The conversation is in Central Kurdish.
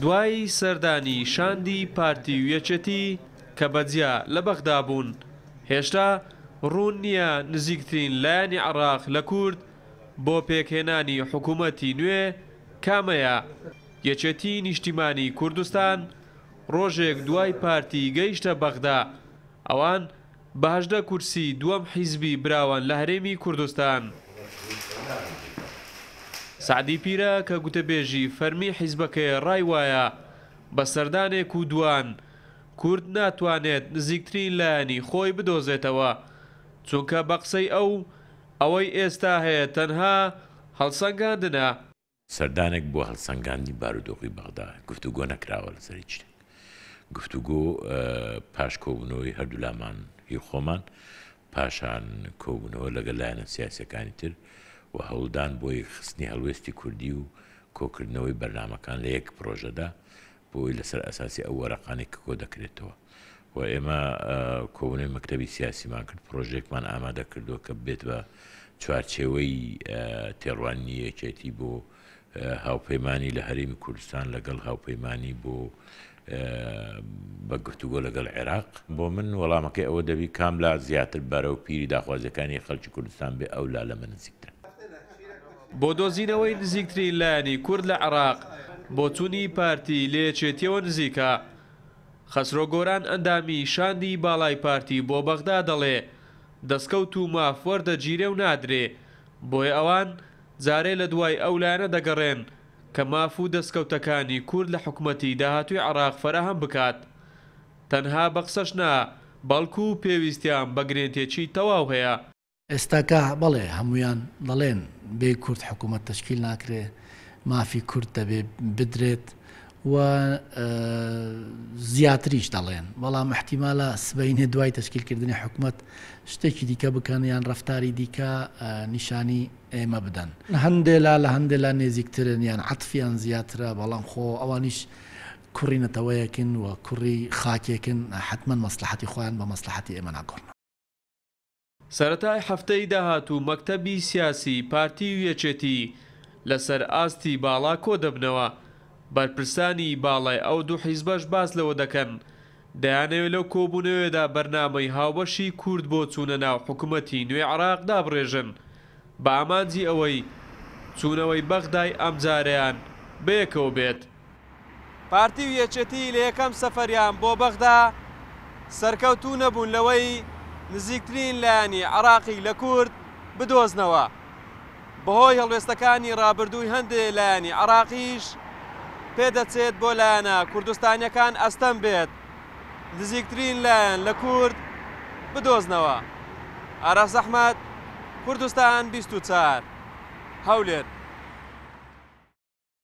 دوای سەردانی شاندی پارتی ویەچەتی کە بەجیا لە بەغدا بوون هێشتا ڕوون نییە نزیکترین لایانی عراق لە کورد بۆ پێکهێنانی حکوومەتی نوێ کامەیە یەچەتی نیشتیمانی کوردستان ڕۆژێک دوای پارتی گەیشتە بەغدا ئەوان بەهشدە کورسی دووەم حیزبی براوان لە هەرێمی کوردستان. سعدی پیرە کە گوتەبێژی فەرمی حیزبەکەی ڕای وایە بە سەردانێک و دوان کورد ناتوانێت نزیکترین لایەنی خۆی بدۆزێتەوە چونکە بە قسەی ئەو ئەوەی ئێستا هەیە تەنها هەڵسەنگاندنە سەردانێک بۆ هەڵسەنگاندی بارودۆقی بەغدا گفتوگۆ نەکراوە لەسەر چ گفتوگۆ پاشکۆبنەوەی هەردوولامان هی خۆمان پاشان کۆبنەوە لەگەل لایەنە سیاسەکانی تر و هەوڵدان بۆی خستنی هەلوێستی کوردی و کۆکردنەوەی بەرنمەکان لە یەک پرۆژەدا بۆی لەسەر ئەساسی ئەو وەرەقانی کۆ دەکرێتەوە و ئێمە کۆونەی مەکتتەبی سیاسیمان کرد پرۆژێکمان ئامادە کردو کە بێت بە چوارچێوەی تێڕوانی یەکێتی بۆ هاوپەیمانی لە هەرمی کوردستان لەگەڵ هاوپەیمانی بۆ بە گفتوگۆ لەگەڵ عێراق بۆ من وەڵامەکەی ئەوە دەبی کام لا زیاتر بەرەو پیری داخوازەکانی خەلکی کوردستان بێ ئەو لا لە منزیکتە بۆ دۆزینەوەی نزیکترین لایانی کورد لە عراق بۆ چوونی پارتی لێچێتیەوە نزیکە خەسرۆ گۆران ئەندامی شاندی باڵای پارتی بۆ بەغدا دەڵێ دەستکەوت و مافوەەردە گیرێ و نادرێ بۆی ئەوان جارێ لە دوای ئەولانە دەگەڕێن کە ماف و دەستکەوتەکانی کورد لە حکوومەتی داهاتوی عراق فەرەهم بکات تەنها بەقسەش نا بەڵکو و پێویستیان بەگرێنتێکی تەواو هەیە ئێستاکە بەڵێ هەمویان دەڵێن بێ کورد حکوومەت تشکیل ناکرێ مافی کورد دەبێ بدرێت و زیاتریش دەڵێن بەڵام احتیمالە سبینێ دوای تشکیلکردنی حکوومەت شتێکی دیکە بکەن یان ڕفتاری دیکە نیشانی ئێمە بدەن هەندێلا لە هەندێلا نێزیکترن یان عتفیان زیاترە بەڵام خۆ ئەوانیش کوڕی نەتەوەیەکن و کوڕی خاکێکن حتمما مەسلحتی خۆیان بە مەسلحتی ئێمە ناگۆڕن سەتای هەفتەی داهاتوو مەکتەبی سیاسی پارتی ویەچێتی لەسەر ئاستی باڵا کۆ دەبنەوە بەرپرسانی باڵای ئەو دوو حیزبەش باس لەوە دەکەن دەیانەوێت لەو کۆبوونەوێدا بەرنامەی هاوبەشی کورد بۆ چوونە ناو حکوومەتی نوێ عراق دابڕێژن بە ئامانجی ئەوەی چوونەوەی بەغدای ئەمجاریان بەیەکەوە بێت پارتی و یەچێتی لە یەکەم سەفەریان بۆ بەغدا سەرکەوتوو نەبوون لەوەی نزیکترین لایانی عراقی لە کورد بدۆزنەوە بەهۆی هەڵوێستەکانی ڕابردووی هەندێ لایانی عراقیش پێدەچێت بۆ لایەنە کوردستانیەکان ئەستەم بێت نزیکترین لایەن لە کورد بدۆزنەوە ئاراس زەحمەت کوردستان 24 هەولێت